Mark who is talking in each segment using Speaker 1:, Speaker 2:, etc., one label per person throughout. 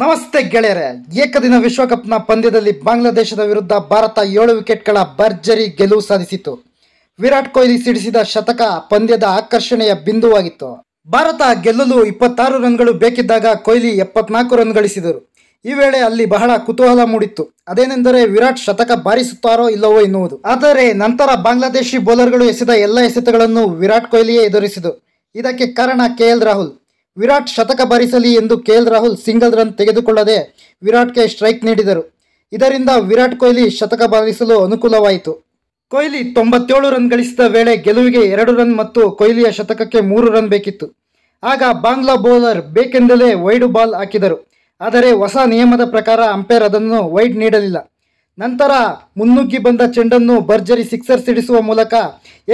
Speaker 1: ನಮಸ್ತೆ ಗೆಳೆಯರೆ ಏಕದಿನ ವಿಶ್ವಕಪ್ನ ಪಂದ್ಯದಲ್ಲಿ ಬಾಂಗ್ಲಾದೇಶದ ವಿರುದ್ಧ ಭಾರತ ಏಳು ವಿಕೆಟ್ಗಳ ಭರ್ಜರಿ ಗೆಲುವು ಸಾಧಿಸಿತು ವಿರಾಟ್ ಕೊಹ್ಲಿ ಸಿಡಿಸಿದ ಶತಕ ಪಂದ್ಯದ ಆಕರ್ಷಣೆಯ ಬಿಂದುವಾಗಿತ್ತು ಭಾರತ ಗೆಲ್ಲಲು ಇಪ್ಪತ್ತಾರು ರನ್ಗಳು ಬೇಕಿದ್ದಾಗ ಕೊಹ್ಲಿ ಎಪ್ಪತ್ನಾಲ್ಕು ರನ್ ಗಳಿಸಿದರು ಈ ವೇಳೆ ಅಲ್ಲಿ ಬಹಳ ಕುತೂಹಲ ಮೂಡಿತ್ತು ಅದೇನೆಂದರೆ ವಿರಾಟ್ ಶತಕ ಬಾರಿಸುತ್ತಾರೋ ಇಲ್ಲವೋ ಎನ್ನುವುದು ಆದರೆ ನಂತರ ಬಾಂಗ್ಲಾದೇಶಿ ಬೌಲರ್ಗಳು ಎಸೆದ ಎಲ್ಲ ಎಸೆತಗಳನ್ನು ವಿರಾಟ್ ಕೊಹ್ಲಿಯೇ ಎದುರಿಸಿದರು ಇದಕ್ಕೆ ಕಾರಣ ಕೆ ಎಲ್ ರಾಹುಲ್ ವಿರಾಟ್ ಶತಕ ಬಾರಿಸಲಿ ಎಂದು ಕೆಎಲ್ ರಾಹುಲ್ ಸಿಂಗಲ್ ರನ್ ತೆಗೆದುಕೊಳ್ಳದೆ ವಿರಾಟ್ಗೆ ಸ್ಟ್ರೈಕ್ ನೀಡಿದರು ಇದರಿಂದ ವಿರಾಟ್ ಕೊಹ್ಲಿ ಶತಕ ಬಾರಿಸಲು ಅನುಕೂಲವಾಯಿತು ಕೊಹ್ಲಿ ತೊಂಬತ್ತೇಳು ರನ್ ಗಳಿಸಿದ ವೇಳೆ ಗೆಲುವಿಗೆ ಎರಡು ರನ್ ಮತ್ತು ಕೊಹ್ಲಿಯ ಶತಕಕ್ಕೆ ಮೂರು ರನ್ ಬೇಕಿತ್ತು ಆಗ ಬಾಂಗ್ಲಾ ಬೌಲರ್ ಬೇಕೆಂದಲೇ ವೈಡು ಬಾಲ್ ಹಾಕಿದರು ಆದರೆ ಹೊಸ ನಿಯಮದ ಪ್ರಕಾರ ಅಂಪೈರ್ ಅದನ್ನು ವೈಡ್ ನೀಡಲಿಲ್ಲ ನಂತರ ಮುನ್ನುಗ್ಗಿ ಬಂದ ಚೆಂಡನ್ನು ಭರ್ಜರಿ ಸಿಕ್ಸರ್ ಸಿಡಿಸುವ ಮೂಲಕ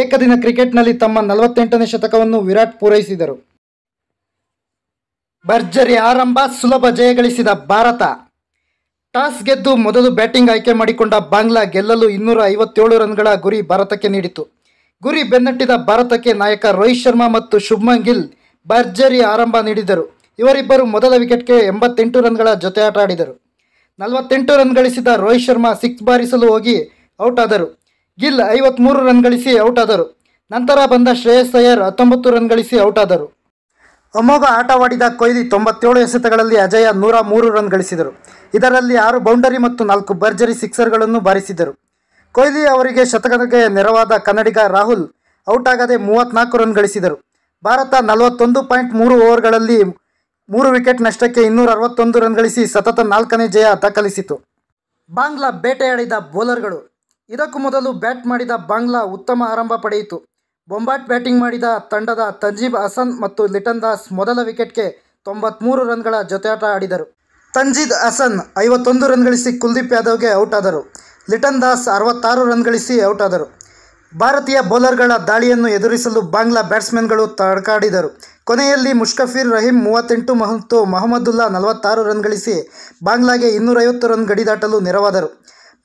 Speaker 1: ಏಕದಿನ ಕ್ರಿಕೆಟ್ನಲ್ಲಿ ತಮ್ಮ ನಲವತ್ತೆಂಟನೇ ಶತಕವನ್ನು ವಿರಾಟ್ ಪೂರೈಸಿದರು ಭರ್ಜರಿ ಆರಂಭ ಸುಲಭ ಜಯಗಳಿಸಿದ ಭಾರತ ಟಾಸ್ ಗೆದ್ದು ಮೊದಲು ಬ್ಯಾಟಿಂಗ್ ಆಯ್ಕೆ ಮಾಡಿಕೊಂಡ ಬಾಂಗ್ಲಾ ಗೆಲ್ಲಲು ಇನ್ನೂರ ಐವತ್ತೇಳು ರನ್ಗಳ ಗುರಿ ಭಾರತಕ್ಕೆ ನೀಡಿತು ಗುರಿ ಬೆನ್ನಟ್ಟಿದ ಭಾರತಕ್ಕೆ ನಾಯಕ ರೋಹಿತ್ ಶರ್ಮಾ ಮತ್ತು ಶುಭ್ಮನ್ ಗಿಲ್ ಭರ್ಜರಿ ಆರಂಭ ನೀಡಿದರು ಇವರಿಬ್ಬರು ಮೊದಲ ವಿಕೆಟ್ಗೆ ಎಂಬತ್ತೆಂಟು ರನ್ಗಳ ಜೊತೆ ಆಟ ಆಡಿದರು ನಲವತ್ತೆಂಟು ರನ್ ಗಳಿಸಿದ ರೋಹಿತ್ ಶರ್ಮಾ ಸಿಕ್ಸ್ ಬಾರಿಸಲು ಹೋಗಿ ಔಟ್ ಆದರು ಗಿಲ್ ಐವತ್ತ್ಮೂರು ರನ್ ಗಳಿಸಿ ಔಟ್ ಆದರು ನಂತರ ಬಂದ ಶ್ರೇಯಸ್ ಅಯ್ಯರ್ ಹತ್ತೊಂಬತ್ತು ರನ್ ಗಳಿಸಿ ಔಟ್ ಆದರು ಅಮೋಘ ಆಟವಾಡಿದ ಕೊಹ್ಲಿ ತೊಂಬತ್ತೇಳು ಎಸೆತಗಳಲ್ಲಿ ಅಜಯ ನೂರ ಮೂರು ರನ್ ಗಳಿಸಿದರು ಇದರಲ್ಲಿ ಆರು ಬೌಂಡರಿ ಮತ್ತು ನಾಲ್ಕು ಭರ್ಜರಿ ಸಿಕ್ಸರ್ಗಳನ್ನು ಬಾರಿಸಿದರು ಕೊಹ್ಲಿ ಅವರಿಗೆ ಶತಕಕ್ಕೆ ನೆರವಾದ ಕನ್ನಡಿಗ ರಾಹುಲ್ ಔಟ್ ಆಗದೆ ಮೂವತ್ನಾಲ್ಕು ರನ್ ಗಳಿಸಿದರು ಭಾರತ ನಲವತ್ತೊಂದು ಪಾಯಿಂಟ್ ಮೂರು ಓವರ್ಗಳಲ್ಲಿ ಮೂರು ವಿಕೆಟ್ ನಷ್ಟಕ್ಕೆ ಇನ್ನೂರ ಅರವತ್ತೊಂದು ರನ್ ಗಳಿಸಿ ಸತತ ನಾಲ್ಕನೇ ಜಯ ದಾಖಲಿಸಿತು ಬಾಂಗ್ಲಾ ಬೇಟೆಯಾಡಿದ ಬೌಲರ್ಗಳು ಇದಕ್ಕೂ ಮೊದಲು ಬ್ಯಾಟ್ ಮಾಡಿದ ಬಾಂಗ್ಲಾ ಉತ್ತಮ ಆರಂಭ ಪಡೆಯಿತು ಬೊಂಬಾಟ್ ಬ್ಯಾಟಿಂಗ್ ಮಾಡಿದ ತಂಡದ ತಂಜೀಬ್ ಹಸನ್ ಮತ್ತು ಲಿಟನ್ ದಾಸ್ ಮೊದಲ ವಿಕೆಟ್ಗೆ ತೊಂಬತ್ಮೂರು ರನ್ಗಳ ಜೊತೆಯಾಟ ಆಡಿದರು ತಂಜೀದ್ ಹಸನ್ ಐವತ್ತೊಂದು ರನ್ ಗಳಿಸಿ ಕುಲ್ದೀಪ್ ಯಾದವ್ಗೆ ಔಟ್ ಆದರು ಲಿಟನ್ ದಾಸ್ ಅರವತ್ತಾರು ರನ್ ಗಳಿಸಿ ಔಟ್ ಆದರು ಭಾರತೀಯ ಬೌಲರ್ಗಳ ದಾಳಿಯನ್ನು ಎದುರಿಸಲು ಬಾಂಗ್ಲಾ ಬ್ಯಾಟ್ಸ್ಮನ್ಗಳು ತಡಕಾಡಿದರು ಕೊನೆಯಲ್ಲಿ ಮುಷ್ಕಫೀರ್ ರಹೀಂ ಮೂವತ್ತೆಂಟು ಮತ್ತು ಮೊಹಮ್ಮದುಲ್ಲಾ ನಲವತ್ತಾರು ರನ್ ಗಳಿಸಿ ಬಾಂಗ್ಲಾಗೆ ಇನ್ನೂರೈವತ್ತು ರನ್ ಗಡಿದಾಟಲು ನೆರವಾದರು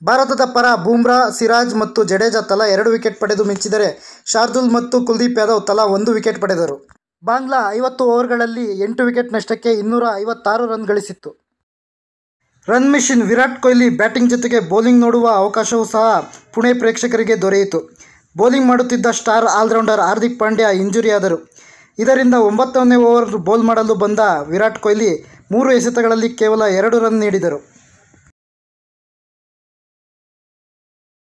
Speaker 1: ಭಾರತದ ಪರ ಬೂಮ್ರಾ ಸಿರಾಜ್ ಮತ್ತು ಜಡೇಜಾ ತಲಾ ಎರಡು ವಿಕೆಟ್ ಪಡೆದು ಮಿಂಚಿದರೆ ಶಾರ್ದುಲ್ ಮತ್ತು ಕುಲ್ದೀಪ್ ಯಾದವ್ ತಲಾ ಒಂದು ವಿಕೆಟ್ ಪಡೆದರು ಬಾಂಗ್ಲಾ ಐವತ್ತು ಓವರ್ಗಳಲ್ಲಿ ಎಂಟು ವಿಕೆಟ್ ನಷ್ಟಕ್ಕೆ ಇನ್ನೂರ ಐವತ್ತಾರು ರನ್ ಗಳಿಸಿತ್ತು run machine Virat Kohli batting ಜೊತೆಗೆ ಬೌಲಿಂಗ್ ನೋಡುವ ಅವಕಾಶವೂ ಸಹ ಪುಣೆ ಪ್ರೇಕ್ಷಕರಿಗೆ ದೊರೆಯಿತು ಬೌಲಿಂಗ್ ಮಾಡುತ್ತಿದ್ದ ಸ್ಟಾರ್ ಆಲ್ರೌಂಡರ್ ಹಾರ್ದಿಕ್ ಪಾಂಡ್ಯ ಇಂಜುರಿಯಾದರು ಇದರಿಂದ ಒಂಬತ್ತನೇ ಓವರ್ ಬೌಲ್ ಮಾಡಲು ಬಂದ ವಿರಾಟ್ ಕೊಹ್ಲಿ ಮೂರು ಎಸೆತಗಳಲ್ಲಿ ಕೇವಲ ಎರಡು ರನ್ ನೀಡಿದರು